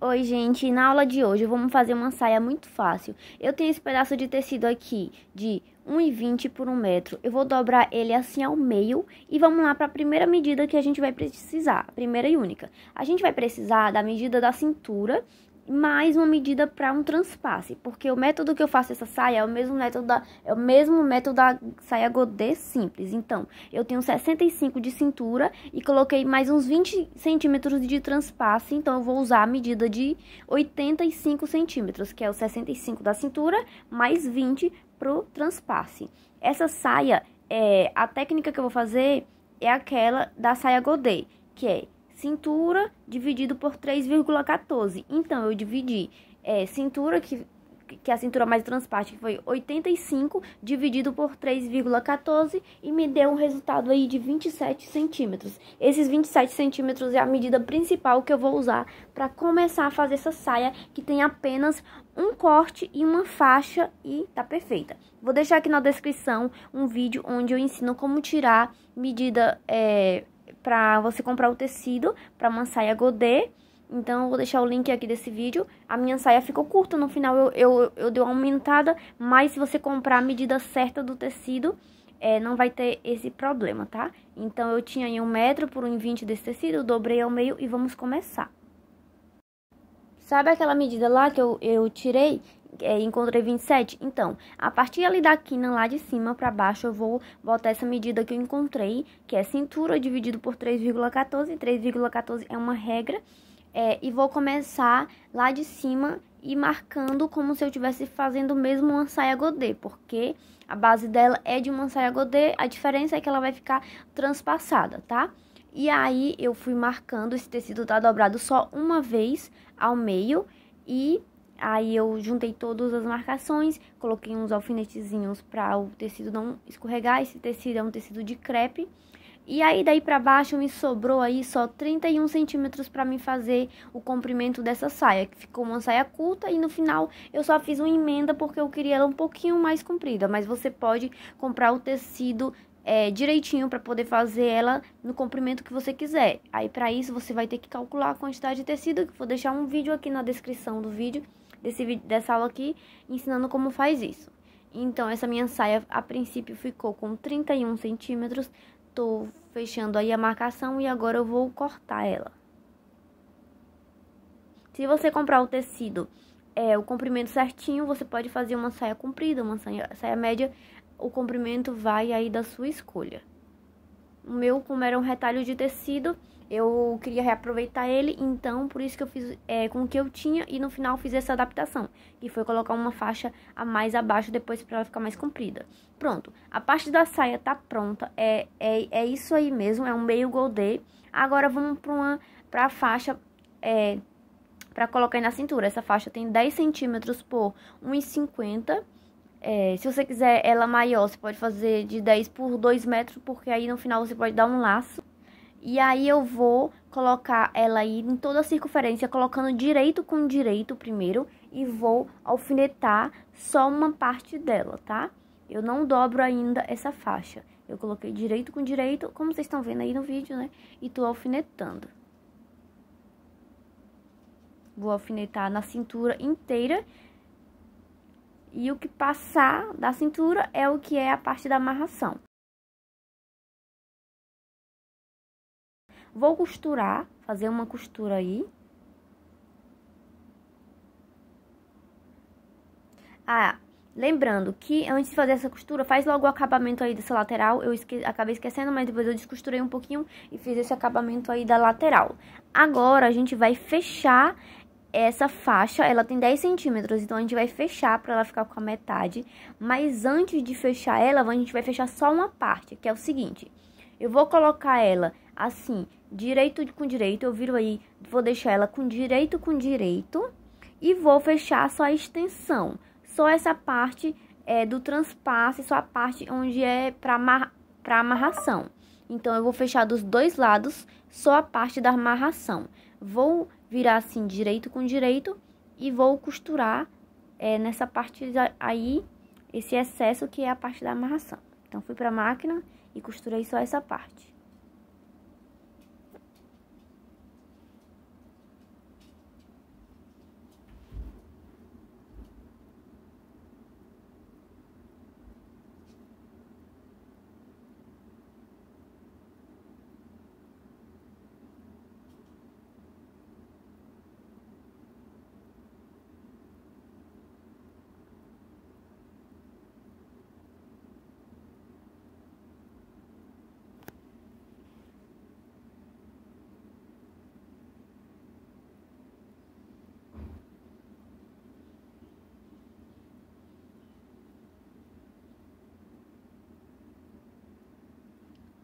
Oi, gente. Na aula de hoje vamos fazer uma saia muito fácil. Eu tenho esse pedaço de tecido aqui de 1,20 por 1 metro. Eu vou dobrar ele assim ao meio e vamos lá para a primeira medida que a gente vai precisar, a primeira e única. A gente vai precisar da medida da cintura mais uma medida para um transpasse, porque o método que eu faço essa saia é o mesmo método da, é o mesmo método da saia godê simples. Então, eu tenho 65 de cintura e coloquei mais uns 20 centímetros de transpasse, então eu vou usar a medida de 85 centímetros, que é o 65 da cintura mais 20 pro transpasse. Essa saia, é, a técnica que eu vou fazer é aquela da saia godê, que é cintura dividido por 3,14. Então, eu dividi é, cintura, que, que é a cintura mais transparte, que foi 85, dividido por 3,14 e me deu um resultado aí de 27 centímetros. Esses 27 centímetros é a medida principal que eu vou usar para começar a fazer essa saia, que tem apenas um corte e uma faixa e tá perfeita. Vou deixar aqui na descrição um vídeo onde eu ensino como tirar medida... É, para você comprar o tecido para uma saia godê. Então, eu vou deixar o link aqui desse vídeo. A minha saia ficou curta, no final eu, eu, eu dei uma aumentada, mas se você comprar a medida certa do tecido, é, não vai ter esse problema, tá? Então, eu tinha aí um metro por um vinte desse tecido, dobrei ao meio e vamos começar. Sabe aquela medida lá que eu, eu tirei? É, encontrei 27? Então, a partir ali da quina, lá de cima para baixo, eu vou botar essa medida que eu encontrei, que é cintura dividido por 3,14. 3,14 é uma regra. É, e vou começar lá de cima e marcando como se eu estivesse fazendo mesmo uma saia godê, porque a base dela é de uma saia godê, a diferença é que ela vai ficar transpassada, tá? E aí eu fui marcando, esse tecido tá dobrado só uma vez ao meio e aí eu juntei todas as marcações, coloquei uns alfinetezinhos para o tecido não escorregar. Esse tecido é um tecido de crepe. E aí daí para baixo me sobrou aí só 31 centímetros para mim fazer o comprimento dessa saia, que ficou uma saia curta e no final eu só fiz uma emenda porque eu queria ela um pouquinho mais comprida, mas você pode comprar o tecido é, direitinho para poder fazer ela no comprimento que você quiser. Aí para isso você vai ter que calcular a quantidade de tecido, que vou deixar um vídeo aqui na descrição do vídeo desse vídeo dessa aula aqui ensinando como faz isso. Então essa minha saia a princípio ficou com 31 centímetros. Tô fechando aí a marcação e agora eu vou cortar ela. Se você comprar o tecido é, o comprimento certinho, você pode fazer uma saia comprida, uma saia, saia média o comprimento vai aí da sua escolha. O meu, como era um retalho de tecido, eu queria reaproveitar ele, então por isso que eu fiz é, com o que eu tinha e no final fiz essa adaptação, que foi colocar uma faixa a mais abaixo depois para ela ficar mais comprida. Pronto, a parte da saia tá pronta, é, é, é isso aí mesmo, é um meio goldê. Agora vamos para uma pra faixa é, para colocar na cintura. Essa faixa tem 10 centímetros por 1,50 é, se você quiser ela maior, você pode fazer de 10 por 2 metros, porque aí no final você pode dar um laço. E aí eu vou colocar ela aí em toda a circunferência, colocando direito com direito primeiro. E vou alfinetar só uma parte dela, tá? Eu não dobro ainda essa faixa. Eu coloquei direito com direito, como vocês estão vendo aí no vídeo, né? E tô alfinetando. Vou alfinetar na cintura inteira e o que passar da cintura é o que é a parte da amarração. Vou costurar, fazer uma costura aí. Ah, lembrando que antes de fazer essa costura, faz logo o acabamento aí dessa lateral. Eu esque acabei esquecendo, mas depois eu descosturei um pouquinho e fiz esse acabamento aí da lateral. Agora, a gente vai fechar essa faixa ela tem 10 centímetros, então a gente vai fechar para ela ficar com a metade. Mas antes de fechar ela, a gente vai fechar só uma parte, que é o seguinte: eu vou colocar ela assim, direito com direito, eu viro aí, vou deixar ela com direito com direito e vou fechar só a extensão, só essa parte é, do transpasse, só a parte onde é para amar, pra amarração. Então eu vou fechar dos dois lados só a parte da amarração. Vou virar assim direito com direito e vou costurar é, nessa parte aí esse excesso que é a parte da amarração. Então, fui para a máquina e costurei só essa parte.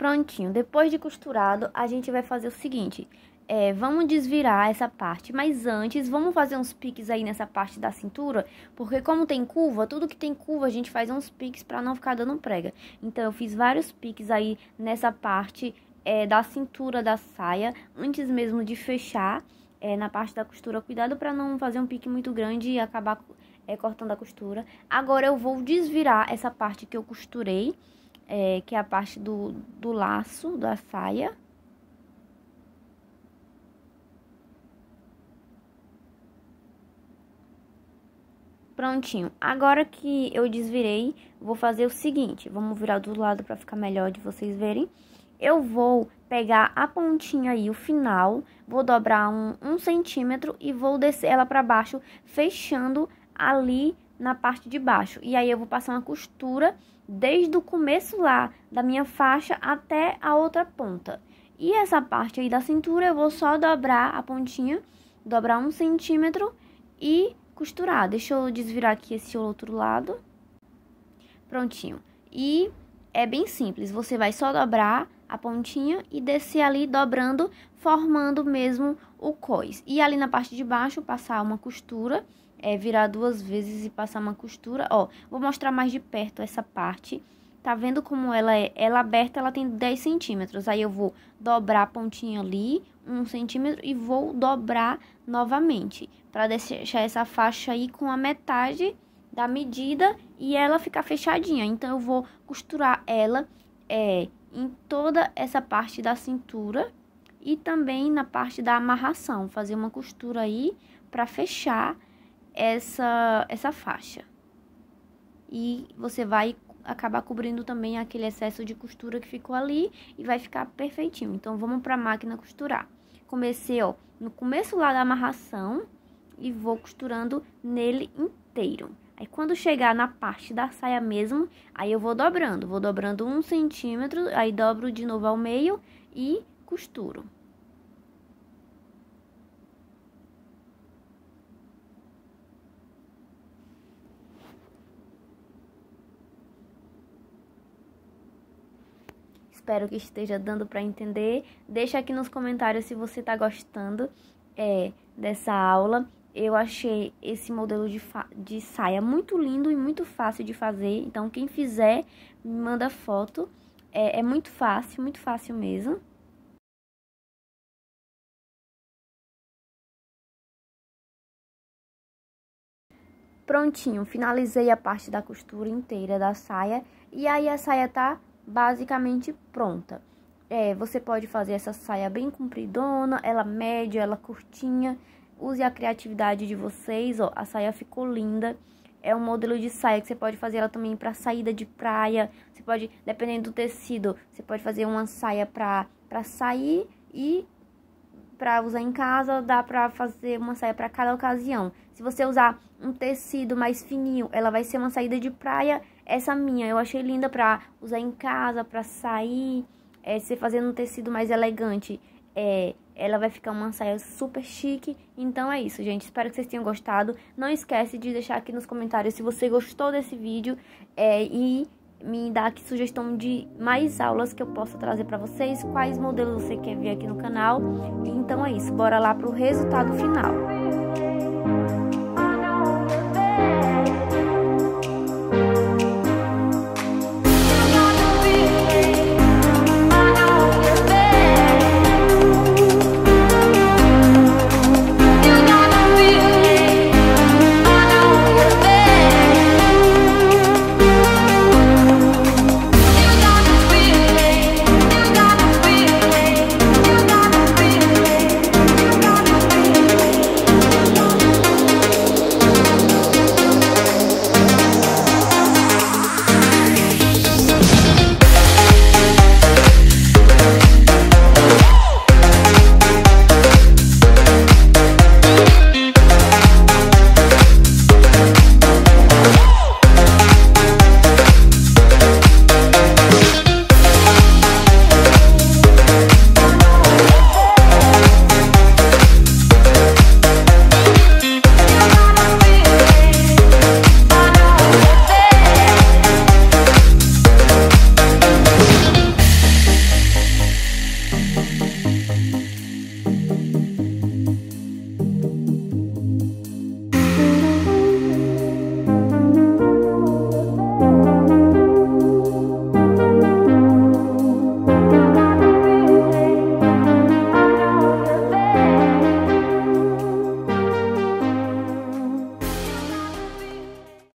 Prontinho, depois de costurado, a gente vai fazer o seguinte. É, vamos desvirar essa parte, mas antes vamos fazer uns piques aí nessa parte da cintura, porque como tem curva, tudo que tem curva a gente faz uns piques para não ficar dando prega. Então eu fiz vários piques aí nessa parte é, da cintura da saia, antes mesmo de fechar é, na parte da costura. Cuidado para não fazer um pique muito grande e acabar é, cortando a costura. Agora eu vou desvirar essa parte que eu costurei, é, que é a parte do, do laço da saia. Prontinho. Agora que eu desvirei, vou fazer o seguinte. Vamos virar do lado para ficar melhor de vocês verem. Eu vou pegar a pontinha aí, o final, vou dobrar um, um centímetro e vou descer ela para baixo, fechando ali na parte de baixo. E aí eu vou passar uma costura desde o começo lá da minha faixa até a outra ponta. E essa parte aí da cintura eu vou só dobrar a pontinha, dobrar um centímetro e costurar. Deixa eu desvirar aqui esse outro lado. Prontinho. E é bem simples, você vai só dobrar a pontinha e descer ali dobrando, formando mesmo o cois. E ali na parte de baixo passar uma costura é, virar duas vezes e passar uma costura. Ó, vou mostrar mais de perto essa parte. Tá vendo como ela é? Ela é aberta, ela tem 10 centímetros. Aí eu vou dobrar a pontinha ali, um centímetro, e vou dobrar novamente. Pra deixar essa faixa aí com a metade da medida e ela ficar fechadinha. Então, eu vou costurar ela é, em toda essa parte da cintura e também na parte da amarração. Fazer uma costura aí pra fechar essa, essa faixa. E você vai acabar cobrindo também aquele excesso de costura que ficou ali e vai ficar perfeitinho. Então, vamos para a máquina costurar. Comecei, ó, no começo lá da amarração e vou costurando nele inteiro. Aí, quando chegar na parte da saia mesmo, aí eu vou dobrando. Vou dobrando um centímetro, aí dobro de novo ao meio e costuro. Espero que esteja dando para entender. Deixa aqui nos comentários se você está gostando é, dessa aula. Eu achei esse modelo de, de saia muito lindo e muito fácil de fazer. Então, quem fizer, me manda foto. é, é muito fácil, muito fácil mesmo. prontinho, finalizei a parte da costura inteira da saia e aí a saia tá basicamente pronta. É, você pode fazer essa saia bem compridona, ela média, ela curtinha. Use a criatividade de vocês, ó. A saia ficou linda. É um modelo de saia que você pode fazer ela também para saída de praia. Você pode, dependendo do tecido, você pode fazer uma saia para para sair e para usar em casa, dá para fazer uma saia para cada ocasião. Se você usar um tecido mais fininho, ela vai ser uma saída de praia. Essa minha eu achei linda para usar em casa, para sair, é, se fazendo um tecido mais elegante. É, ela vai ficar uma saia super chique. Então é isso, gente. Espero que vocês tenham gostado. Não esquece de deixar aqui nos comentários se você gostou desse vídeo. É, e me dar aqui sugestão de mais aulas que eu possa trazer para vocês, quais modelos você quer ver aqui no canal. Então é isso, bora lá pro resultado final.